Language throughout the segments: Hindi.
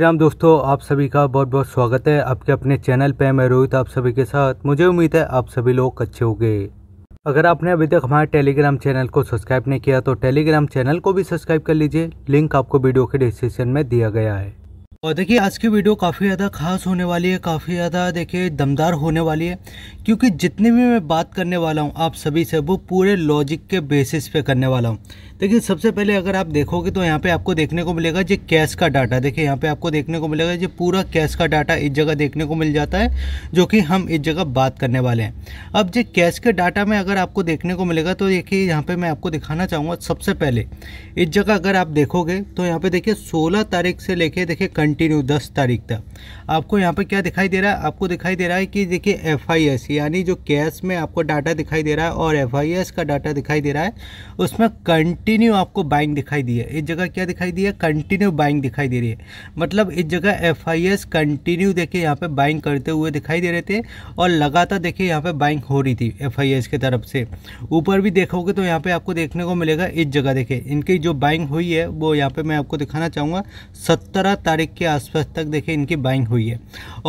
राम दोस्तों आप सभी का बहुत बहुत स्वागत है आपके अपने चैनल पे मैं रोहित आप सभी के साथ मुझे उम्मीद है आप सभी लोग अच्छे हो अगर आपने अभी तक हमारे टेलीग्राम चैनल को सब्सक्राइब नहीं किया तो टेलीग्राम चैनल को भी सब्सक्राइब कर लीजिए लिंक आपको वीडियो के डिस्क्रिप्शन में दिया गया है और देखिए आज की वीडियो काफ़ी ज़्यादा खास होने वाली है काफ़ी ज़्यादा देखिए दमदार होने वाली है क्योंकि जितनी भी मैं बात करने वाला हूँ आप सभी से वो पूरे लॉजिक के बेसिस पे करने वाला हूँ देखिए सबसे पहले अगर आप देखोगे तो यहाँ पे आपको देखने को मिलेगा जो कैश का डाटा देखिए यहाँ पे आपको देखने को मिलेगा जो पूरा कैश का डाटा इस जगह देखने को मिल जाता है जो कि हम इस जगह बात करने वाले हैं अब जो कैश के डाटा में अगर आपको देखने को मिलेगा तो देखिए यहाँ पर मैं आपको दिखाना चाहूँगा सबसे पहले इस जगह अगर आप देखोगे तो यहाँ पर देखिए सोलह तारीख से लेके देखिए कंटिन्यू दस तारीख तक आपको यहाँ पर क्या दिखाई दे रहा है आपको दिखाई दे रहा है कि देखिए एफ यानी जो कैश में आपको डाटा दिखाई दे रहा है और एफ का डाटा दिखाई दे रहा है उसमें कंटिन्यू आपको बाइंग दिखाई दी है इस जगह क्या दिखाई दी है कंटिन्यू बाइंग दिखाई दे रही है मतलब इस जगह एफ कंटिन्यू देखिए यहाँ पर बाइंग करते हुए दिखाई दे रहे थे और लगातार देखिए यहाँ पर बाइंग हो रही थी एफ की तरफ से ऊपर भी देखोगे तो यहाँ पर आपको देखने को मिलेगा इस जगह देखिए इनकी जो बाइंग हुई है वो यहाँ पर मैं आपको दिखाना चाहूँगा सत्रह तारीख के आसपास तक देखिए इनकी बाइंग हुई है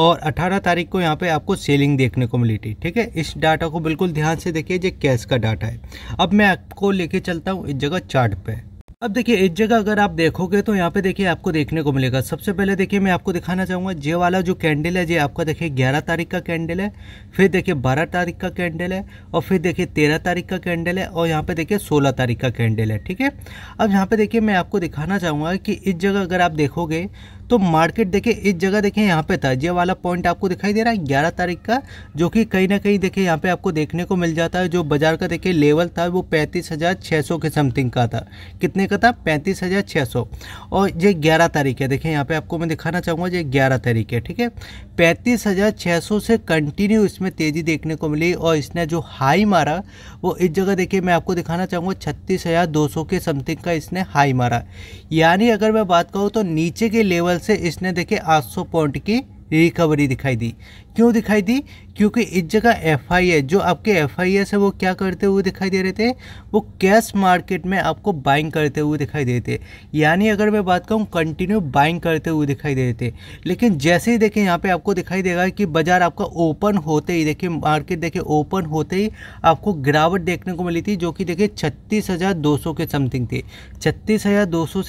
और 18 तारीख को यहाँ पे आपको सेलिंग देखने को मिली थी ठीक है इस डाटा को बिल्कुल ध्यान से देखिए ये कैश का डाटा है अब मैं आपको लेके चलता हूँ इस जगह चार्ट पे अब देखिए एक जगह अगर आप देखोगे तो यहाँ पे देखिए आपको देखने को मिलेगा सबसे पहले देखिए मैं आपको दिखाना चाहूँगा जे वाला जो कैंडल है जे आपका देखिए 11 तारीख का कैंडल है फिर देखिए 12 तारीख का कैंडल है और फिर देखिए 13 तारीख का कैंडल है और यहाँ पे देखिए 16 तारीख का कैंडल है ठीक है अब यहाँ पे देखिए मैं आपको दिखाना चाहूँगा कि इस जगह अगर आप देखोगे तो मार्केट देखें इस जगह देखें यहाँ पे था ये वाला पॉइंट आपको दिखाई दे रहा है ग्यारह तारीख का जो कि कहीं ना कहीं देखें यहाँ पे आपको देखने को मिल जाता है जो बाजार का देखें लेवल था वो पैंतीस हज़ार छः सौ के समथिंग का था कितने का था पैंतीस हज़ार छः सौ और ये ग्यारह तारीख है देखें यहाँ पे आपको मैं दिखाना चाहूँगा ये ग्यारह तारीख है ठीक है पैंतीस हज़ार छः सौ से कंटिन्यू इसमें तेज़ी देखने को मिली और इसने जो हाई मारा वो इस जगह देखिए मैं आपको दिखाना चाहूँगा छत्तीस हज़ार दो सौ के समथिंग का इसने हाई मारा यानी अगर मैं बात करूँ तो नीचे के लेवल से इसने देखिए 800 पॉइंट की रिकवरी दिखाई दी क्यों दिखाई दी क्योंकि इस जगह एफ जो आपके एफ है वो क्या करते हुए दिखाई दे रहे थे वो कैश मार्केट में आपको बाइंग करते हुए दिखाई दे रहे थे यानी अगर मैं बात करूँ कंटिन्यू बाइंग करते हुए दिखाई दे रहे थे लेकिन जैसे ही देखें यहाँ पे आपको दिखाई देगा कि बाज़ार आपका ओपन होते ही देखिए मार्केट देखिए ओपन होते ही आपको गिरावट देखने को मिली थी जो कि देखिए छत्तीस के समथिंग थी छत्तीस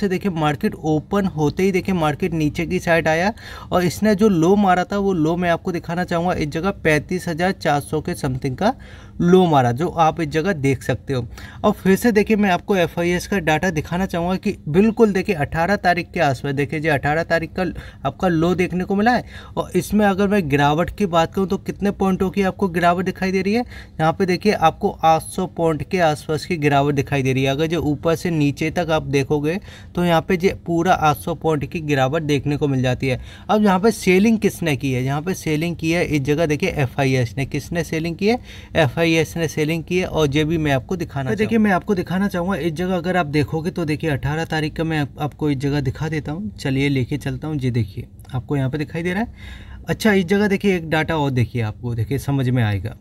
से देखिए मार्केट ओपन होते ही देखिए मार्केट नीचे की साइड आया और इसने जो लो मारा था वो लो मैं आपको दिखा दिखाना चाहूँगा इस जगह पैंतीस हज़ार चार सौ के समथिंग का लो मारा जो आप इस जगह देख सकते हो और फिर से देखिए मैं आपको एफ का डाटा दिखाना चाहूँगा कि बिल्कुल देखिए अठारह तारीख के आसपास देखिए जी अठारह तारीख का आपका लो देखने को मिला है और इसमें अगर मैं गिरावट की बात करूँ तो कितने पॉइंटों की आपको गिरावट दिखाई दे रही है यहाँ पर देखिए आपको आठ पॉइंट के आसपास की गिरावट दिखाई दे रही है अगर जो ऊपर से नीचे तक आप देखोगे तो यहाँ पे जो पूरा आठ पॉइंट की गिरावट देखने को मिल जाती है अब यहाँ पे सेलिंग किसने की है यहाँ पे सेलिंग की है इस जगह देखिए एफ ने किसने सेलिंग की है एफ अच्छा ये इसने सेलिंग की है और ये भी मैं आपको दिखाना तो देखिए मैं आपको दिखाना चाहूंगा इस जगह अगर आप देखोगे तो देखिए अठारह तारीख का मैं आपको इस जगह दिखा देता हूँ चलिए लेके चलता हूँ ये देखिए आपको यहाँ पे दिखाई दे रहा है अच्छा इस जगह देखिए एक डाटा और देखिए आपको देखिए समझ में आएगा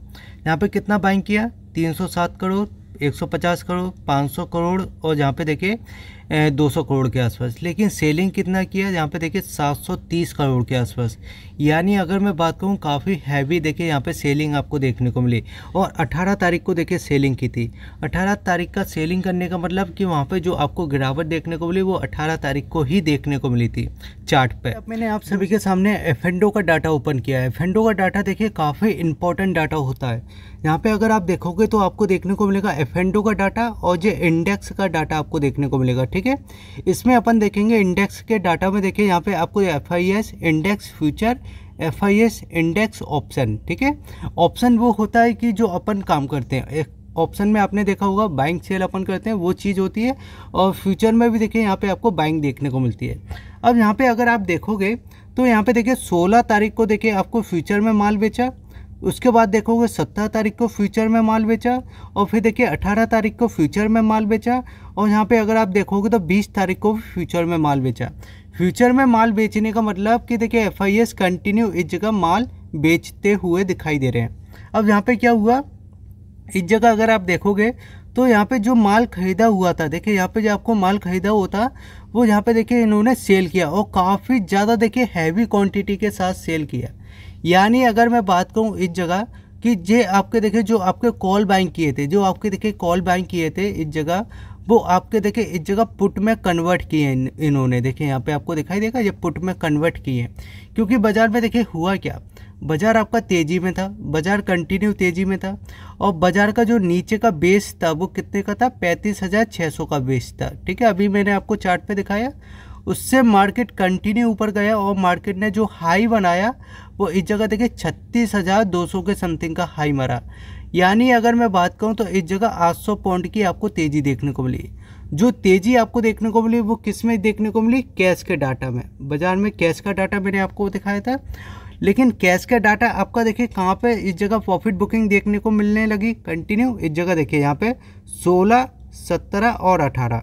यहाँ पे कितना बाइंग किया तीन करोड़ एक करोड़ पाँच करोड़ और यहाँ पे देखिए 200 करोड़ के आसपास लेकिन सेलिंग कितना किया यहाँ पे देखिए 730 करोड़ के आसपास यानी अगर मैं बात करूँ काफ़ी हैवी देखिए यहाँ पे सेलिंग आपको देखने को मिली और 18 तारीख को देखिए सेलिंग की थी 18 तारीख का सेलिंग करने का मतलब कि वहाँ पे जो आपको गिरावट देखने को मिली वो अठारह तारीख को ही देखने को मिली थी चार्ट पर अब मैंने आप सभी के सामने एफ का डाटा ओपन किया है एफ का डाटा देखिए काफ़ी इंपॉर्टेंट डाटा होता है यहाँ पे अगर आप देखोगे तो आपको देखने को मिलेगा एफ का डाटा और जो इंडेक्स का डाटा आपको देखने को मिलेगा ठीक ठीक है इसमें अपन देखेंगे इंडेक्स के डाटा में देखिए यहाँ पे आपको F index future F index option ठीक है ऑप्शन वो होता है कि जो अपन काम करते हैं ऑप्शन में आपने देखा होगा बाइंग सेल अपन करते हैं वो चीज़ होती है और फ्यूचर में भी देखिए यहाँ पर आपको बाइंग देखने को मिलती है अब यहाँ पर अगर आप देखोगे तो यहाँ पर देखिए सोलह तारीख को देखिए आपको फ्यूचर में माल बेचा उसके बाद देखोगे सत्रह तारीख को फ्यूचर में माल बेचा और फिर देखिए अठारह तारीख को फ्यूचर में माल बेचा और यहाँ पे अगर आप देखोगे तो बीस तारीख को फ्यूचर में माल बेचा फ्यूचर में माल बेचने का मतलब कि देखिए एफ आई एस कंटिन्यू इस जगह माल बेचते हुए दिखाई दे रहे हैं अब यहाँ पे क्या हुआ इस जगह अगर आप देखोगे तो यहाँ पे जो माल खरीदा हुआ था देखिए यहाँ पे जो आपको माल खरीदा हुआ था वो यहाँ पे देखिए इन्होंने सेल किया और काफ़ी ज़्यादा देखिए हैवी क्वांटिटी के साथ सेल किया यानी अगर मैं बात करूँ इस जगह कि जे आपके देखे जो आपके कॉल बाइंग किए थे जो आपके देखे कॉल बाइंग किए थे इस जगह वो आपके देखे इस जगह पुट में कन्वर्ट किए इन, इन्होंने देखे यहाँ पे आपको दिखाई देगा ये पुट में कन्वर्ट किए क्योंकि बाज़ार में देखे हुआ क्या बाज़ार आपका तेज़ी में था बाज़ार कंटिन्यू तेज़ी में था और बाज़ार का जो नीचे का बेस था वो कितने का था पैंतीस हज़ार छः सौ का बेस था ठीक है अभी मैंने आपको चार्ट पे दिखाया उससे मार्केट कंटिन्यू ऊपर गया और मार्केट ने जो हाई बनाया वो इस जगह देखिए छत्तीस हज़ार दो सौ के समथिंग का हाई मारा यानी अगर मैं बात करूँ तो इस जगह आठ सौ पॉइंट की आपको तेज़ी देखने को मिली जो तेज़ी आपको देखने को मिली वो किस में देखने को मिली कैश के डाटा में बाज़ार में कैश का डाटा मैंने आपको दिखाया था लेकिन कैश का डाटा आपका देखिए कहाँ पे इस जगह प्रॉफिट बुकिंग देखने को मिलने लगी कंटिन्यू इस जगह देखिए यहाँ पे 16, 17 और अठारह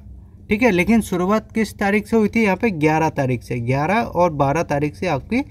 ठीक है लेकिन शुरुआत किस तारीख से हुई थी यहाँ पे 11 तारीख से 11 और 12 तारीख से आपकी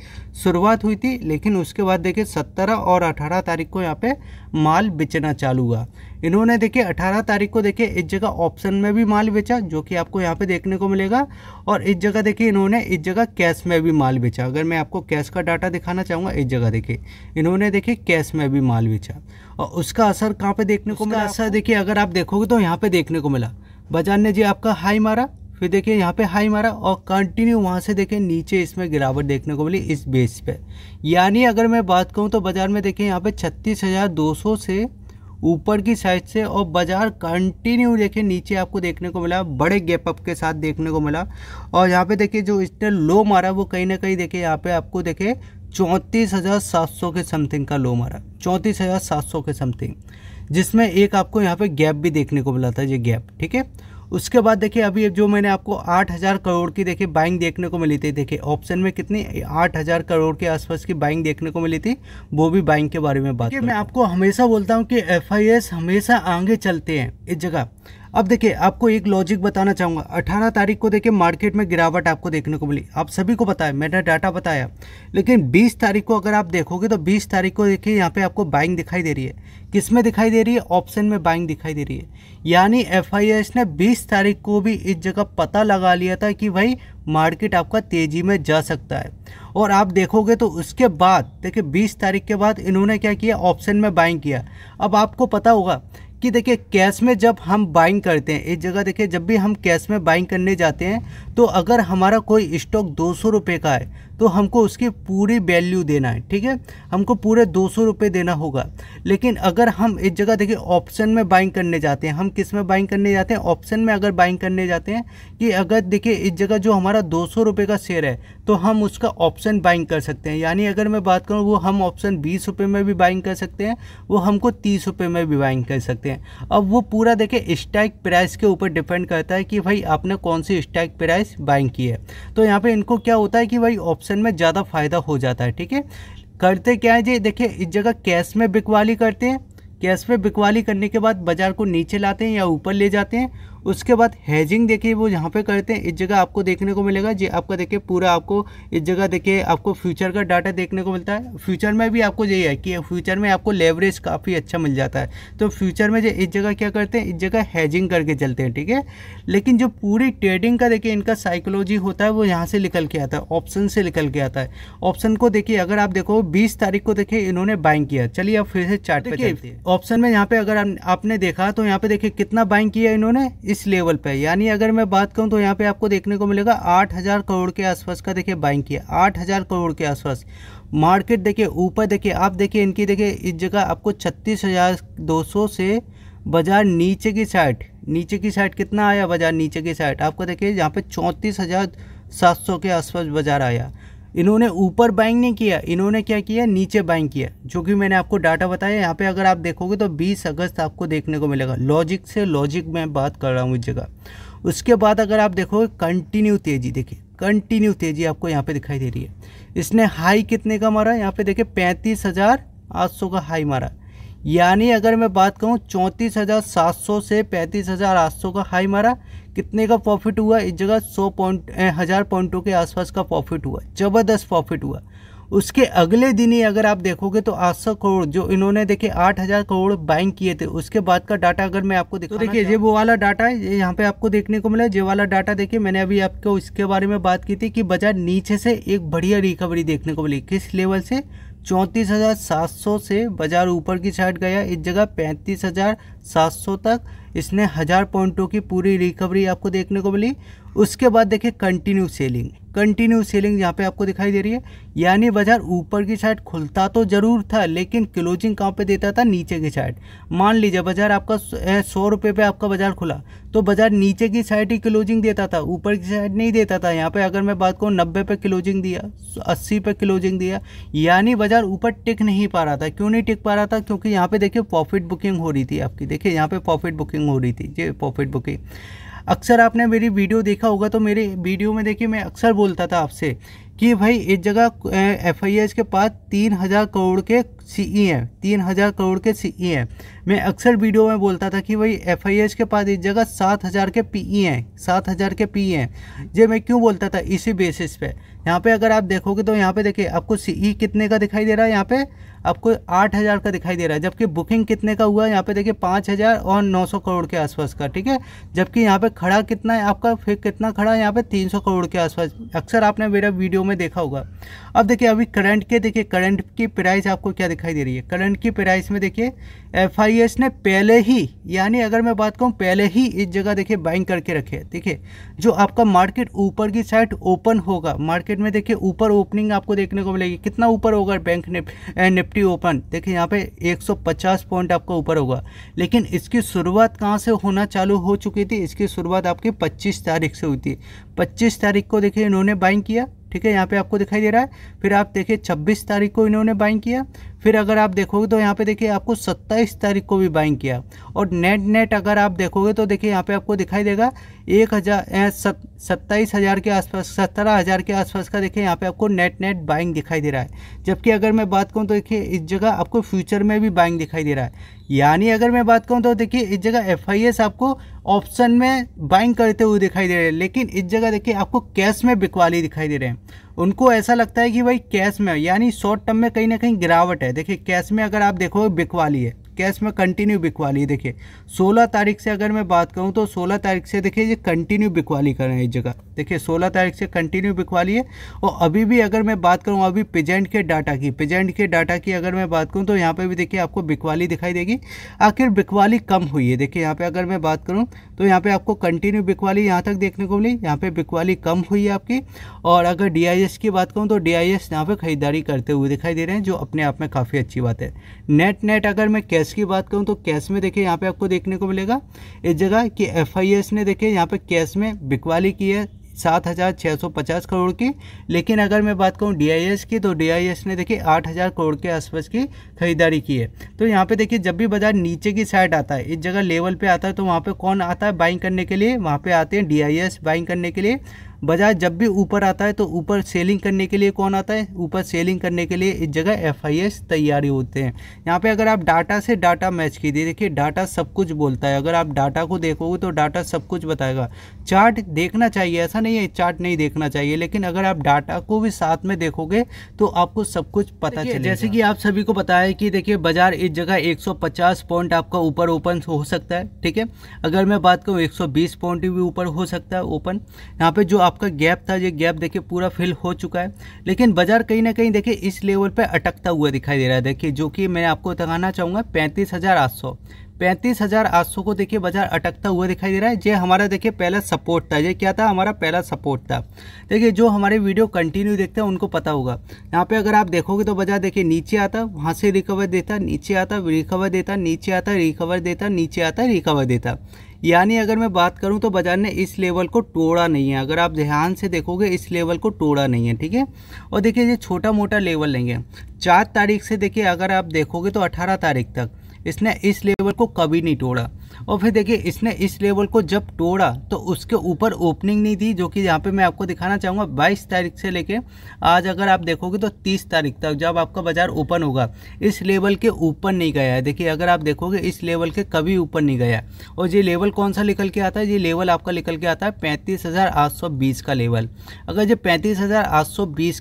शुरुआत हुई थी लेकिन उसके बाद देखिए 17 और 18 तारीख को यहाँ पे माल बेचना चालू हुआ इन्होंने देखिए 18 तारीख को देखिए इस जगह ऑप्शन में भी माल बेचा जो कि आपको यहाँ पे देखने को मिलेगा और इस जगह देखिए इन्होंने इस जगह कैश में भी माल बेचा अगर मैं आपको कैश का डाटा दिखाना चाहूँगा इस जगह देखिए इन्होंने देखिए कैश में भी माल बेचा और उसका असर कहाँ पर देखने को मिला असर देखिए अगर आप देखोगे तो यहाँ पर देखने को मिला बाजार ने जी आपका हाई मारा फिर देखिए यहाँ पे हाई मारा और कंटिन्यू वहाँ से देखें नीचे इसमें गिरावट देखने को मिली इस बेस पे यानी अगर मैं बात करूँ तो बाज़ार में देखिए यहाँ पे 36,200 से ऊपर की साइड से और बाज़ार कंटिन्यू देखें नीचे आपको देखने को मिला बड़े गैप अप के साथ देखने को मिला और यहाँ पे देखिए जो इसने लो मारा वो कहीं ना कहीं देखिए यहाँ पर आपको देखे चौंतीस हज़ार सात सौ के समथिंग का लो मारा चौंतीस हज़ार सात सौ के समथिंग जिसमें एक आपको यहाँ पे गैप भी देखने को मिला था ये गैप ठीक है उसके बाद देखिए अभी जो मैंने आपको आठ हज़ार करोड़ की देखिए बाइंग देखने को मिली थी देखिए ऑप्शन में कितनी आठ हज़ार करोड़ के आसपास की बाइंग देखने को मिली थी वो भी बाइंग के बारे में बात मैं आपको हमेशा बोलता हूँ कि एफ हमेशा आगे चलते हैं इस जगह अब देखिए आपको एक लॉजिक बताना चाहूँगा 18 तारीख को देखिए मार्केट में गिरावट आपको देखने को मिली आप सभी को बताया मैंने डाटा बताया लेकिन 20 तारीख को अगर आप देखोगे तो 20 तारीख को देखिए यहाँ पे आपको बाइंग दिखाई दे रही है किस में दिखाई दे रही है ऑप्शन में बाइंग दिखाई दे रही है यानी एफ ने बीस तारीख को भी इस जगह पता लगा लिया था कि भाई मार्केट आपका तेज़ी में जा सकता है और आप देखोगे तो उसके बाद देखिए 20 तारीख के बाद इन्होंने क्या किया ऑप्शन में बाइंग किया अब आपको पता होगा कि देखिए कैश में जब हम बाइंग करते हैं एक जगह देखिए जब भी हम कैश में बाइंग करने जाते हैं तो अगर हमारा कोई स्टॉक दो सौ रुपये का है तो हमको उसकी पूरी वैल्यू देना है ठीक है हमको पूरे दो सौ रुपये देना होगा लेकिन अगर हम एक जगह देखिए ऑप्शन में बाइंग करने जाते हैं हम किस में बाइंग करने जाते हैं ऑप्शन में अगर बाइंग करने जाते हैं कि अगर देखिए इस जगह जो हमारा दो सौ रुपये का शेयर है तो हम उसका ऑप्शन बाइंग कर सकते हैं यानी अगर मैं बात करूँ वो हम ऑप्शन बीस रुपये में भी बाइंग कर सकते हैं वो हमको तीस रुपये में भी बाइंग कर सकते हैं अब वो पूरा देखिए स्टाइक प्राइस के ऊपर डिपेंड करता है कि भाई आपने कौन सी स्टाइक प्राइस बाइंग की है तो यहाँ पर इनको क्या होता है कि भाई ऑप्शन ऑप्शन में ज़्यादा फ़ायदा हो जाता है ठीक है करते क्या है जी देखिए इस जगह कैश में बिकवाली करते हैं कैश में बिकवाली करने के बाद बाज़ार को नीचे लाते हैं या ऊपर ले जाते हैं उसके बाद हैजिंग देखिए वो यहाँ पे करते हैं इस जगह आपको देखने को मिलेगा जी आपका देखिए पूरा आपको इस जगह देखिए आपको फ्यूचर का डाटा देखने को मिलता है फ्यूचर में भी आपको यही है कि फ्यूचर में आपको लेवरेज काफ़ी अच्छा मिल जाता है तो फ्यूचर में जो इस जगह क्या करते हैं इस जगह हैजिंग करके चलते हैं ठीक है लेकिन जो पूरी ट्रेडिंग का देखिए इनका साइकोलॉजी होता है वो यहाँ से निकल के आता है ऑप्शन से निकल के आता है ऑप्शन को देखिए अगर आप देखो बीस तारीख को देखिए इन्होंने बाइंग किया चलिए आप फिर से चार्ट देखिए ऑप्शन में यहाँ पे अगर आपने देखा तो यहाँ पे देखिए कितना बाइंग किया इन्होंने इस लेवल पे यानी अगर मैं बात करूं तो यहाँ पे आपको देखने को मिलेगा आठ हज़ार करोड़ के आसपास का देखिए बाइंग किया आठ हज़ार करोड़ के आसपास मार्केट देखिए ऊपर देखिए आप देखिए इनकी देखिए इस जगह आपको छत्तीस हज़ार दो सौ से बाज़ार नीचे की साइड नीचे की साइड कितना आया बाज़ार नीचे की साइड आपको देखिए यहाँ पे चौंतीस हज़ार सात सौ के आसपास बाज़ार आया इन्होंने ऊपर बाइंग नहीं किया इन्होंने क्या किया नीचे बाइंग किया जो कि मैंने आपको डाटा बताया यहाँ पे अगर आप देखोगे तो 20 अगस्त आपको देखने को मिलेगा लॉजिक से लॉजिक में बात कर रहा हूँ इस जगह उसके बाद अगर आप देखोगे कंटिन्यू तेज़ी देखिए कंटिन्यू तेज़ी आपको यहाँ पे दिखाई दे रही है इसने हाई कितने का मारा यहाँ पे देखिए पैंतीस हज़ार आठ सौ का हाई मारा यानी अगर मैं बात कहूँ चौंतीस हज़ार सात सौ से पैंतीस हज़ार आठ सौ का हाई मारा कितने का प्रॉफिट हुआ इस जगह सौ पॉइंट हज़ार पॉइंटों के आसपास का प्रॉफिट हुआ ज़बरदस्त प्रॉफिट हुआ उसके अगले दिन ही अगर आप देखोगे तो आठ सौ करोड़ जो इन्होंने देखे आठ हज़ार करोड़ बाइंग किए थे उसके बाद का डाटा अगर मैं आपको देखो तो देखिए ये वो वाला डाटा है यहाँ पे आपको देखने को मिला ये वाला डाटा देखिए मैंने अभी आपको इसके बारे में बात की थी कि बाजार नीचे से एक बढ़िया रिकवरी देखने को मिली किस लेवल से चौंतीस हज़ार सात सौ से बाज़ार ऊपर की साइड गया इस जगह पैंतीस हज़ार सात सौ तक इसने हज़ार पॉइंटों की पूरी रिकवरी आपको देखने को मिली उसके बाद देखिए कंटिन्यू सेलिंग कंटिन्यू सेलिंग यहाँ पे आपको दिखाई दे रही है यानी बाजार ऊपर की साइड खुलता तो जरूर था लेकिन क्लोजिंग कहाँ पे देता था नीचे की साइड मान लीजिए बाजार आपका सौ रुपये पे आपका बाजार खुला तो बाजार नीचे की साइड ही क्लोजिंग देता था ऊपर की साइड नहीं देता था यहाँ पे अगर मैं बात कहूँ नब्बे पे क्लोजिंग दिया अस्सी पे क्लोजिंग दिया यानी बाजार ऊपर टिक नहीं पा रहा था क्यों नहीं टिक पा रहा था क्योंकि यहाँ पे देखिए प्रॉफिट बुकिंग हो रही थी आपकी देखिए यहाँ पे प्रॉफिट बुकिंग हो रही थी जी प्रॉफिट बुकिंग अक्सर आपने मेरी वीडियो देखा होगा तो मेरे वीडियो में देखिए मैं अक्सर बोलता था आपसे कि भाई इस जगह एफ के पास तीन हज़ार करोड़ के सी ई e हैं तीन हज़ार करोड़ के सी ई e हैं मैं अक्सर वीडियो में बोलता था कि भाई एफ के पास इस जगह सात हज़ार के पी ई e हैं सात हज़ार के पी ई हैं ये मैं क्यों बोलता था इसी बेसिस पे यहाँ पे अगर आप देखोगे तो यहाँ पे देखिए आपको सी ई कितने का दिखाई दे रहा है यहाँ पे आपको आठ हज़ार का दिखाई दे रहा है जबकि बुकिंग कितने का हुआ है यहाँ पर देखिए पाँच हज़ार और नौ सौ करोड़ के आसपास का ठीक है जबकि यहाँ पर खड़ा कितना है आपका फिर कितना खड़ा है यहाँ पर तीन सौ करोड़ के आसपास अक्सर आपने मेरा वीडियो में देखा होगा अब देखिए अभी करंट के देखिए करंट की प्राइस आपको क्या दिखाई दे रही है करंट की प्राइस में देखिए एफ ने पहले ही यानी अगर मैं बात कहूँ पहले ही इस जगह देखिए बाइंग करके रखे देखिए जो आपका मार्केट ऊपर की साइड ओपन होगा मार्केट में देखिए ऊपर ओपनिंग आपको देखने को मिलेगी कितना ऊपर होगा बैंक निफ्टी ओपन देखिए यहाँ पे एक पॉइंट आपका ऊपर होगा लेकिन इसकी शुरुआत कहाँ से होना चालू हो चुकी थी इसकी शुरुआत आपकी पच्चीस तारीख से हुई थी पच्चीस तारीख को देखिए इन्होंने बाइंग किया ठीक है यहाँ पे आपको दिखाई दे रहा है फिर आप देखिए 26 तारीख को इन्होंने बाइंग किया फिर अगर आप देखोगे तो यहाँ पे देखिए आपको 27 तारीख को भी बाइंग किया और नेट नेट अगर आप देखोगे तो देखिए यहाँ पे आपको दिखाई देगा एक हज़ार सत्ताईस हज़ार के आसपास सत्रह हज़ार के आसपास का देखिए यहाँ पे आपको नेट नेट बाइंग दिखाई दे रहा है जबकि अगर मैं बात करूँ तो देखिए इस जगह आपको फ्यूचर में भी बाइंग दिखाई दे रहा है यानी अगर मैं बात करूँ तो देखिए इस जगह एफ आपको ऑप्शन में बाइंग करते हुए दिखाई दे रहे हैं लेकिन इस जगह देखिए आपको कैश में बिकवाली दिखाई दे रहे हैं उनको ऐसा लगता है कि भाई कैश में यानी शॉर्ट टर्म में कहीं ना कहीं गिरावट है देखिए कैश में अगर आप देखोगे बिकवाली है कैश में कंटिन्यू बिकवाली देखिए 16 तारीख से अगर मैं बात करूं तो 16 तारीख से देखिए ये कंटिन्यू बिकवाली कर रहे हैं इस जगह देखिए 16 तारीख से कंटिन्यू बिकवाली है और अभी भी अगर मैं बात करूं अभी पेजेंट के डाटा की पेजेंट के डाटा की अगर मैं बात करूँ तो यहाँ पर भी देखिए आपको बिकवाली दिखाई देगी आखिर बिकवाली कम हुई है देखिए यहाँ पर अगर मैं बात करूँ तो यहाँ पर आपको कंटिन्यू बिकवाली यहाँ तक देखने को मिली यहाँ पर बिकवाली कम हुई है आपकी और अगर डी की बात करूँ तो डी आई यहाँ पर खरीदारी करते हुए दिखाई दे रहे हैं जो अपने आप में काफ़ी अच्छी बात है नेट नेट अगर मैं कैश कैश की बात करूँ तो कैश में देखिए यहाँ पे आपको देखने को मिलेगा इस जगह कि एफ ने देखिए यहाँ पे कैश में बिकवाली की है सात हज़ार छः सौ पचास करोड़ की लेकिन अगर मैं बात करूँ डी की तो डी ने देखिए आठ हज़ार करोड़ के आसपास की खरीदारी की है तो यहाँ पे देखिए जब भी बाजार नीचे की साइड आता है इस जगह लेवल पे आता है तो वहाँ पे कौन आता है बाइंग करने के लिए वहाँ पे आते हैं डी बाइंग करने के लिए बाजार जब भी ऊपर आता है तो ऊपर सेलिंग करने के लिए कौन आता है ऊपर सेलिंग करने के लिए इस जगह एफ तैयारी होते हैं यहाँ पर अगर आप डाटा से डाटा मैच कीजिए देखिए डाटा सब कुछ बोलता है अगर आप डाटा को देखोगे तो डाटा सब कुछ बताएगा चार्ट देखना चाहिए ऐसा नहीं है चार्ट नहीं देखना चाहिए लेकिन अगर आप डाटा को भी साथ में देखोगे तो आपको सब कुछ पता चले जैसे कि आप सभी को पता है कि देखिए बाजार इस जगह एक पॉइंट आपका ऊपर ओपन हो सकता है ठीक है अगर मैं बात करूँ एक पॉइंट भी ऊपर हो सकता है ओपन यहाँ पे जो आपका गैप था ये गैप देखिए पूरा फिल हो चुका है लेकिन बाजार कहीं ना कहीं देखिए इस लेवल पर अटकता हुआ दिखाई दे रहा है देखिए जो कि मैं आपको दिखाना चाहूँगा पैंतीस हज़ार आठ सौ पैंतीस हज़ार आठ सौ को देखिए बाजार अटकता हुआ दिखाई दे रहा है ये हमारा देखिए पहला सपोर्ट था ये क्या था हमारा पहला सपोर्ट था देखिए जो हमारे वीडियो कंटिन्यू देखते हैं उनको पता होगा यहाँ पे अगर आप देखोगे तो बाजार देखिए नीचे आता वहाँ से रिकवर देता नीचे आता रिकवर देता नीचे आता रिकवर देता नीचे आता रिकवर देता यानी अगर मैं बात करूं तो बाज़ार ने इस लेवल को तोड़ा नहीं है अगर आप ध्यान से देखोगे इस लेवल को तोड़ा नहीं है ठीक है और देखिए ये छोटा मोटा लेवल लेंगे चार तारीख से देखिए अगर आप देखोगे तो अठारह तारीख तक इसने इस लेवल को कभी नहीं तोड़ा और फिर देखिए इसने इस लेवल को जब तोड़ा तो उसके ऊपर ओपनिंग नहीं दी जो कि यहाँ पे मैं आपको दिखाना चाहूँगा बाईस तारीख से लेके आज अगर आप देखोगे तो तीस तारीख तक जब आपका बाज़ार ओपन होगा इस लेवल के ऊपर नहीं गया है देखिए अगर आप देखोगे इस लेवल के कभी ऊपर नहीं गया और ये लेवल कौन सा निकल के आता है ये लेवल आपका निकल के आता है पैंतीस का लेवल अगर ये पैंतीस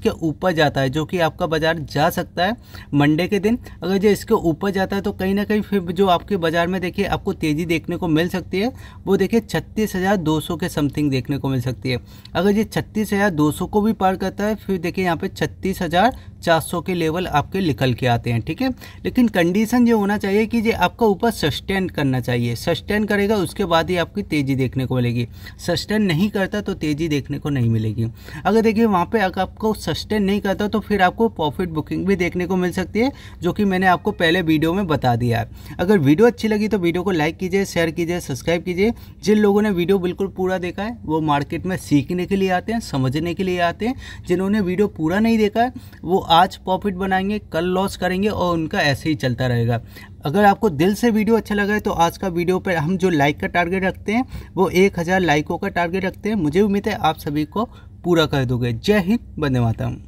के ऊपर जाता है जो कि आपका बाज़ार जा सकता है मंडे के दिन अगर ये इसके ऊपर जाता है तो कहीं ना कहीं फिर जो आपके बाज़ार में देखिए आपको तेज़ी देखने को मिल सकती है वो देखिए छत्तीस हज़ार दो सौ के समथिंग देखने को मिल सकती है अगर ये छत्तीस हज़ार दो सौ को भी पार करता है फिर देखिए यहाँ पे छत्तीस हज़ार चार सौ के लेवल आपके निकल के आते हैं ठीक है लेकिन कंडीशन ये होना चाहिए कि ये आपका ऊपर सस्टेन करना चाहिए सस्टेन करेगा उसके बाद ही आपकी तेज़ी देखने को मिलेगी सस्टेन नहीं करता तो तेज़ी देखने को नहीं मिलेगी अगर देखिए वहाँ पर अगर आपको सस्टेन नहीं करता तो फिर आपको प्रॉफिट बुकिंग भी देखने को मिल सकती है जो कि मैंने आपको पहले वीडियो में बता दिया है अगर वीडियो अच्छी लगी तो वीडियो को लाइक कीजिए शेयर कीजिए सब्सक्राइब कीजिए जिन लोगों ने वीडियो बिल्कुल पूरा देखा है वो मार्केट में सीखने के लिए आते हैं समझने के लिए आते हैं जिन्होंने वीडियो पूरा नहीं देखा है वो आज प्रॉफिट बनाएंगे कल लॉस करेंगे और उनका ऐसे ही चलता रहेगा अगर आपको दिल से वीडियो अच्छा लगा है तो आज का वीडियो पर हम जो लाइक का टारगेट रखते हैं वो एक हज़ार लाइकों का टारगेट रखते हैं मुझे उम्मीद है आप सभी को पूरा कर दोगे जय हिंद बंदे हूँ